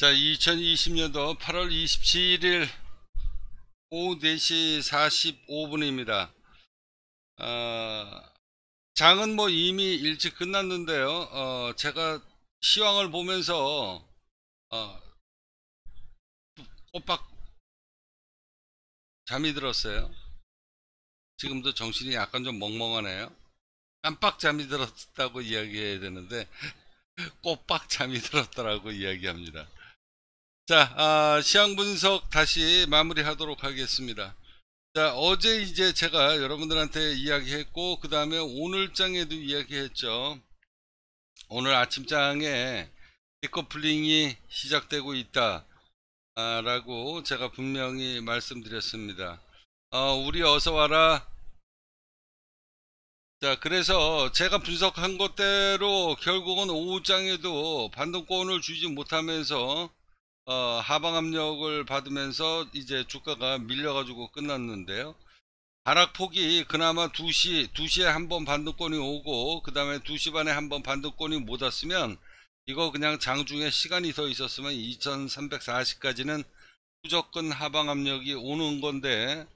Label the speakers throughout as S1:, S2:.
S1: 자 2020년도 8월 27일 오후 4시 45분입니다 어, 장은 뭐 이미 일찍 끝났는데요 어, 제가 시황을 보면서 어, 꼬박 잠이 들었어요 지금도 정신이 약간 좀 멍멍하네요 깜빡 잠이 들었다고 이야기해야 되는데 꼬박 잠이 들었다고 이야기합니다 자, 아, 시황 분석 다시 마무리하도록 하겠습니다. 자, 어제 이제 제가 여러분들한테 이야기했고, 그 다음에 오늘장에도 이야기했죠. 오늘 아침장에 리커플링이 시작되고 있다. 아, 라고 제가 분명히 말씀드렸습니다. 어, 우리 어서 와라. 자, 그래서 제가 분석한 것대로 결국은 오후장에도 반동권을 주지 못하면서 어, 하방 압력을 받으면서 이제 주가가 밀려가지고 끝났는데요. 하락폭이 그나마 2시, 2시에 한번 반등권이 오고 그 다음에 2시 반에 한번 반등권이 못 왔으면 이거 그냥 장중에 시간이 더 있었으면 2340까지는 후접근 하방 압력이 오는 건데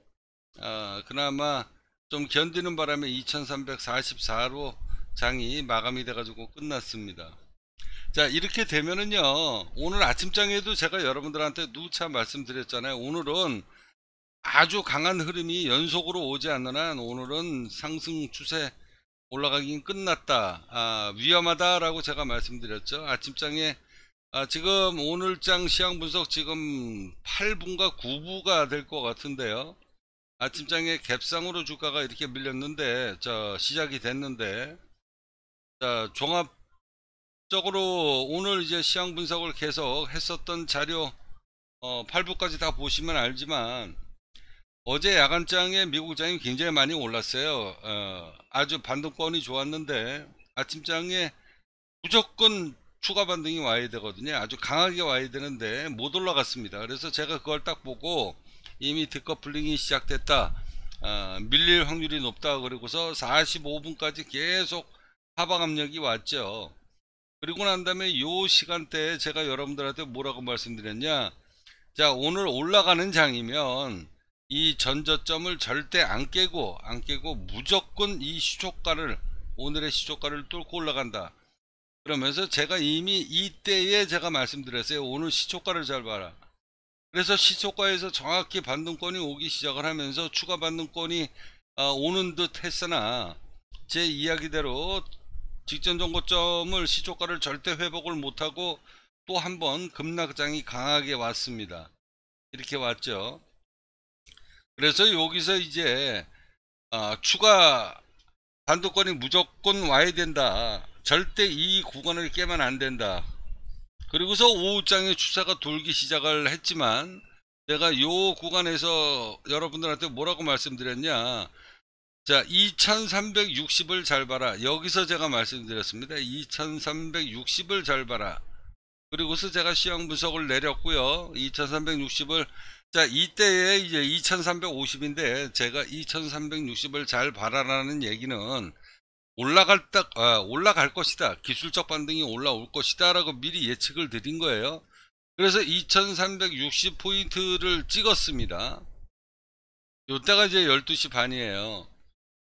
S1: 어, 그나마 좀 견디는 바람에 2344로 장이 마감이 돼가지고 끝났습니다. 자 이렇게 되면은요 오늘 아침장에도 제가 여러분들한테 누차 말씀드렸잖아요 오늘은 아주 강한 흐름이 연속으로 오지 않는 한 오늘은 상승 추세 올라가긴 끝났다 아, 위험하다 라고 제가 말씀드렸죠 아침장에 아, 지금 오늘장 시황 분석 지금 8분과 9부가 될 것 같은데요 아침장에 갭상으로 주가가 이렇게 밀렸는데 자 시작이 됐는데 자 종합 적으로 오늘 이제 시향 분석을 계속 했었던 자료 어, 8부까지 다 보시면 알지만 어제 야간장에 미국장이 굉장히 많이 올랐어요. 어, 아주 반등권이 좋았는데 아침장에 무조건 추가 반등이 와야 되거든요. 아주 강하게 와야 되는데 못 올라갔습니다. 그래서 제가 그걸 딱 보고 이미 디커플링이 시작됐다. 어, 밀릴 확률이 높다. 그리고서 45분까지 계속 하방 압력이 왔죠. 그리고 난 다음에 요 시간대에 제가 여러분들한테 뭐라고 말씀드렸냐 자 오늘 올라가는 장이면 이 전저점을 절대 안 깨고 안 깨고 무조건 이 시초가를 오늘의 시초가를 뚫고 올라간다 그러면서 제가 이미 이때에 제가 말씀드렸어요 오늘 시초가를 잘 봐라 그래서 시초가에서 정확히 반등권이 오기 시작을 하면서 추가 반등권이 아, 오는 듯 했으나 제 이야기대로 직전 정고점을 시초가를 절대 회복을 못하고 또한번 급락장이 강하게 왔습니다. 이렇게 왔죠. 그래서 여기서 이제 아, 추가 단독권이 무조건 와야 된다. 절대 이 구간을 깨면 안 된다. 그리고서 오후장에 추세가 돌기 시작을 했지만 내가 요 구간에서 여러분들한테 뭐라고 말씀드렸냐 자 2360을 잘 봐라 여기서 제가 말씀드렸습니다 2360을 잘 봐라 그리고서 제가 시향 분석을 내렸고요 2360을 자 이때에 이제 2350인데 제가 2360을 잘 봐라라는 얘기는 올라갈 딱 아, 올라갈 것이다 기술적 반등이 올라올 것이다 라고 미리 예측을 드린 거예요 그래서 2360 포인트를 찍었습니다 요때가 이제 12시 반이에요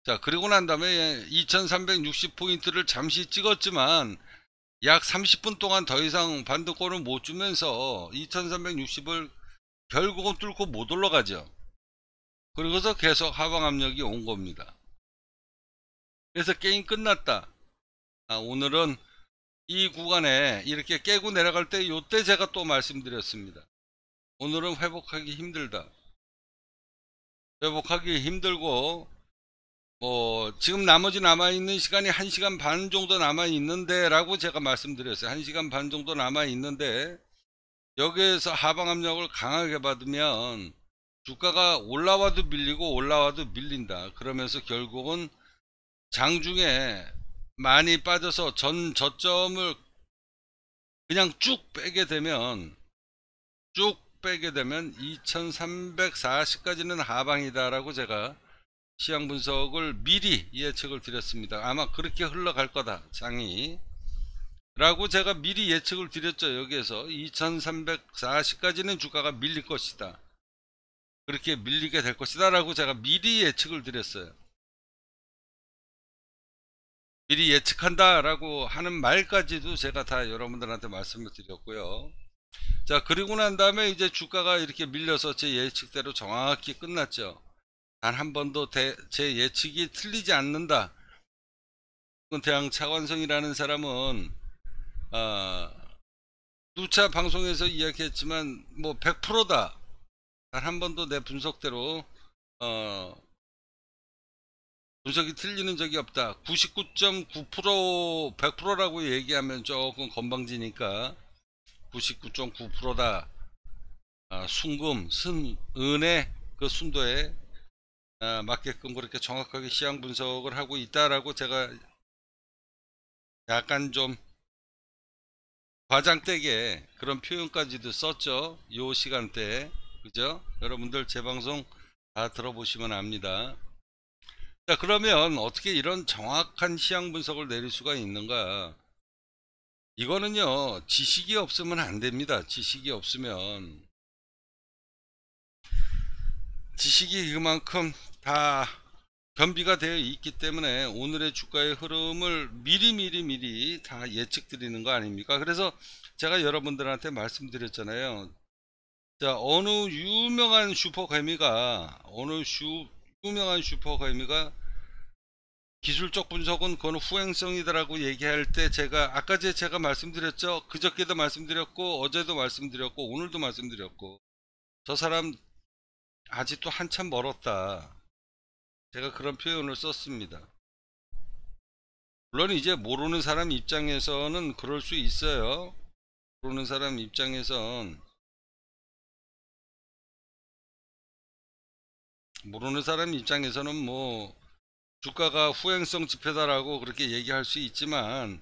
S1: 자 그리고 난 다음에 2360포인트를 잠시 찍었지만 약 30분 동안 더 이상 반도권을 못 주면서 2360을 결국은 뚫고 못 올라가죠 그러고서 계속 하방 압력이 온 겁니다 그래서 게임 끝났다 아, 오늘은 이 구간에 이렇게 깨고 내려갈 때 요때 제가 또 말씀드렸습니다 오늘은 회복하기 힘들다 회복하기 힘들고 뭐 지금 나머지 남아있는 시간이 1시간 반 정도 남아있는데 라고 제가 말씀드렸어요 1시간 반 정도 남아있는데 여기에서 하방 압력을 강하게 받으면 주가가 올라와도 밀리고 올라와도 밀린다 그러면서 결국은 장중에 많이 빠져서 전 저점을 그냥 쭉 빼게 되면 쭉 빼게 되면 2340까지는 하방이다 라고 제가 시향 분석을 미리 예측을 드렸습니다. 아마 그렇게 흘러갈 거다. 장이. 라고 제가 미리 예측을 드렸죠. 여기에서 2340까지는 주가가 밀릴 것이다. 그렇게 밀리게 될 것이다. 라고 제가 미리 예측을 드렸어요. 미리 예측한다. 라고 하는 말까지도 제가 다 여러분들한테 말씀을 드렸고요. 자, 그리고 난 다음에 이제 주가가 이렇게 밀려서 제 예측대로 정확히 끝났죠. 단한 번도 대, 제 예측이 틀리지 않는다. 대항 차관성이라는 사람은 어, 아, 누차 방송에서 이야기했지만 뭐 100%다. 단한 번도 내 분석대로 어, 분석이 틀리는 적이 없다. 99.9% 100%라고 얘기하면 조금 건방지니까 99.9%다. 아, 순금, 슨, 은혜 그 순도에 어, 맞게끔 그렇게 정확하게 시향 분석을 하고 있다라고 제가 약간 좀 과장되게 그런 표현까지도 썼죠. 요 시간대에. 그죠? 여러분들 제 방송 다 들어보시면 압니다. 자, 그러면 어떻게 이런 정확한 시향 분석을 내릴 수가 있는가? 이거는요, 지식이 없으면 안 됩니다. 지식이 없으면. 지식이 그만큼 다 변비가 되어 있기 때문에 오늘의 주가의 흐름을 미리 미리 미리 다 예측 드리는 거 아닙니까 그래서 제가 여러분들한테 말씀드렸잖아요 자 어느 유명한 슈퍼개미가 어느 슈, 유명한 슈퍼개미가 기술적 분석은 그건 후행성이다라고 얘기할 때 제가 아까 제 제가 말씀드렸죠 그저께도 말씀드렸고 어제도 말씀드렸고 오늘도 말씀드렸고 저 사람 아직도 한참 멀었다. 제가 그런 표현을 썼습니다. 물론 이제 모르는 사람 입장에서는 그럴 수 있어요.
S2: 모르는 사람 입장에선
S1: 모르는 사람 입장에서는 뭐 주가가 후행성 지표다라고 그렇게 얘기할 수 있지만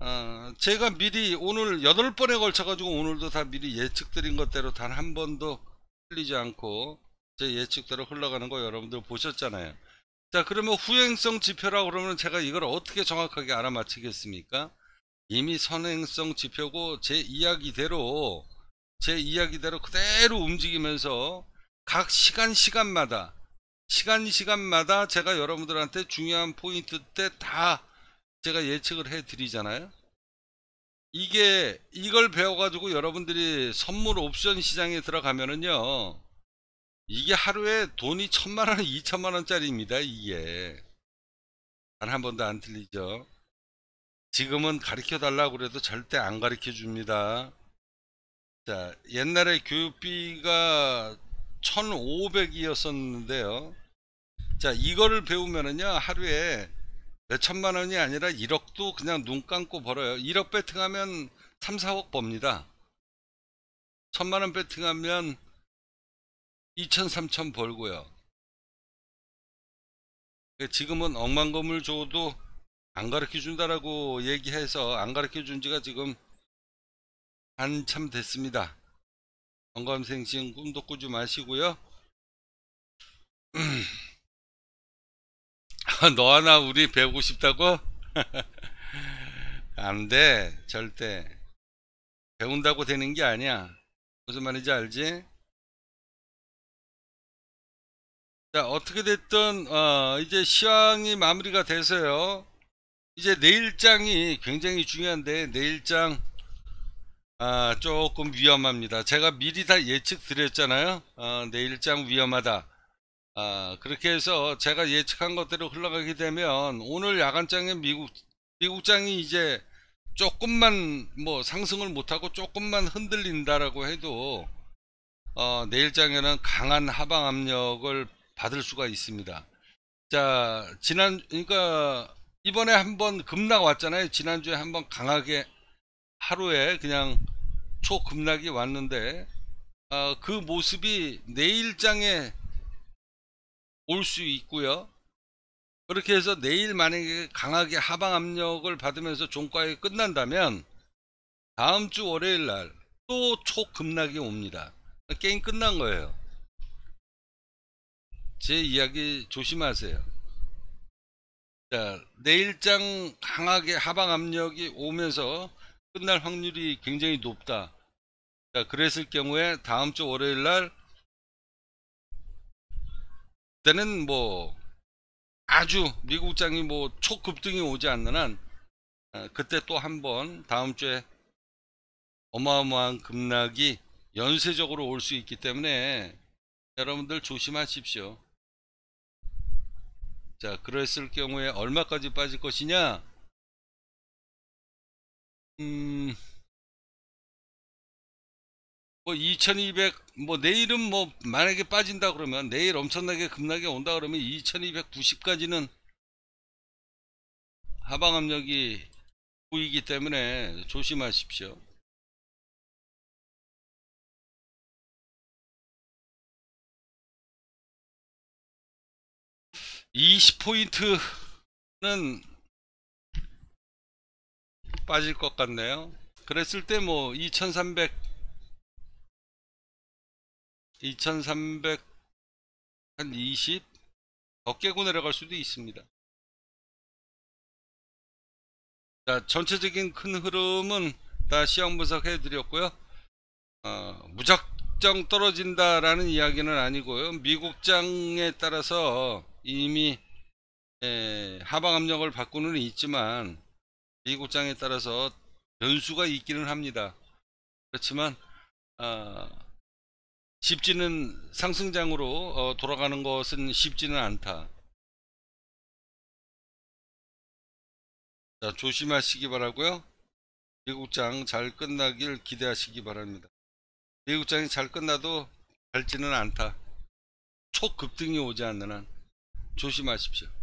S1: 어, 제가 미리 오늘 8번에 걸쳐 가지고 오늘도 다 미리 예측드린 것대로 단 한 번도 흘리지 않고 제 예측대로 흘러가는 거 여러분들 보셨잖아요. 자 그러면 후행성 지표라고 그러면 제가 이걸 어떻게 정확하게 알아맞히겠습니까? 이미 선행성 지표고 제 이야기대로 제 이야기대로 그대로 움직이면서 각 시간 시간마다 시간 시간마다 제가 여러분들한테 중요한 포인트 때 다 제가 예측을 해 드리잖아요 이게 이걸 배워가지고 여러분들이 선물 옵션 시장에 들어가면은요 이게 하루에 돈이 천만원 이천만원 짜리입니다 이게 단 한 번도 안 틀리죠 지금은 가르쳐 달라고 그래도 절대 안 가르쳐 줍니다 자 옛날에 교육비가 1500이었었는데요 자 이거를 배우면은요 하루에 몇 천만 원이 아니라 1억도 그냥 눈 감고 벌어요. 1억 배팅하면 3, 4억 법니다. 천만 원배팅하면 2천, 3천 벌고요. 지금은 억만금을 줘도 안 가르쳐 준다라고 얘기해서 안 가르쳐 준 지가 지금 한참 됐습니다. 건강생신 꿈도 꾸지 마시고요. 아, 너 하나 우리 배우고 싶다고? 안 돼. 절대. 배운다고 되는 게 아니야. 무슨 말인지 알지? 자, 어떻게 됐든, 어, 이제 시황이 마무리가 돼서요. 이제 내일장이 굉장히 중요한데, 내일장, 아, 조금 위험합니다. 제가 미리 다 예측 드렸잖아요. 어, 내일장 위험하다. 아, 그렇게 해서 제가 예측한 것대로 흘러가게 되면 오늘 야간장에 미국 미국장이 이제 조금만 뭐 상승을 못하고 조금만 흔들린다라고 해도 어, 내일장에는 강한 하방 압력을 받을 수가 있습니다. 자 지난 그러니까 이번에 한번 급락 왔잖아요. 지난주에 한번 강하게 하루에 그냥 초급락이 왔는데 어, 그 모습이 내일장에 올수 있고요. 그렇게 해서 내일 만약에 강하게 하방 압력을 받으면서 종가에 끝난다면 다음 주 월요일 날 또 초급락이 옵니다. 게임 끝난 거예요. 제 이야기 조심하세요. 자, 내일장 강하게 하방 압력이 오면서 끝날 확률이 굉장히 높다. 자, 그랬을 경우에 다음 주 월요일 날 그때는 뭐 아주 미국 장이 뭐 초급등이 오지 않는 한 어, 그때 또 한번 다음 주에 어마어마한 급락이 연쇄적으로 올 수 있기 때문에 여러분들 조심하십시오. 자, 그랬을 경우에 얼마까지 빠질 것이냐? 음... 뭐 2200, 뭐 내일은 뭐 만약에 빠진다 그러면 내일 엄청나게 급락이 온다 그러면 2290까지는 하방 압력이 보이기 때문에 조심하십시오.
S2: 2 0 포인트는 빠질 것 같네요. 그랬을 때뭐2300 2300 20 더 깨고 내려갈 수도 있습니다.
S1: 자, 전체적인 큰 흐름은 다 시향 분석해 드렸고요. 어, 무작정 떨어진다라는 이야기는 아니고요. 미국장에 따라서 이미 에, 예, 하방 압력을 받고는 있지만 미국장에 따라서 변수가 있기는 합니다. 그렇지만 어, 쉽지는 상승장으로 어, 돌아가는 것은 쉽지는 않다. 자, 조심하시기 바라고요. 미국장 잘 끝나길 기대하시기 바랍니다. 미국장이 잘 끝나도 갈지는 않다. 초급등이 오지 않는 한 조심하십시오.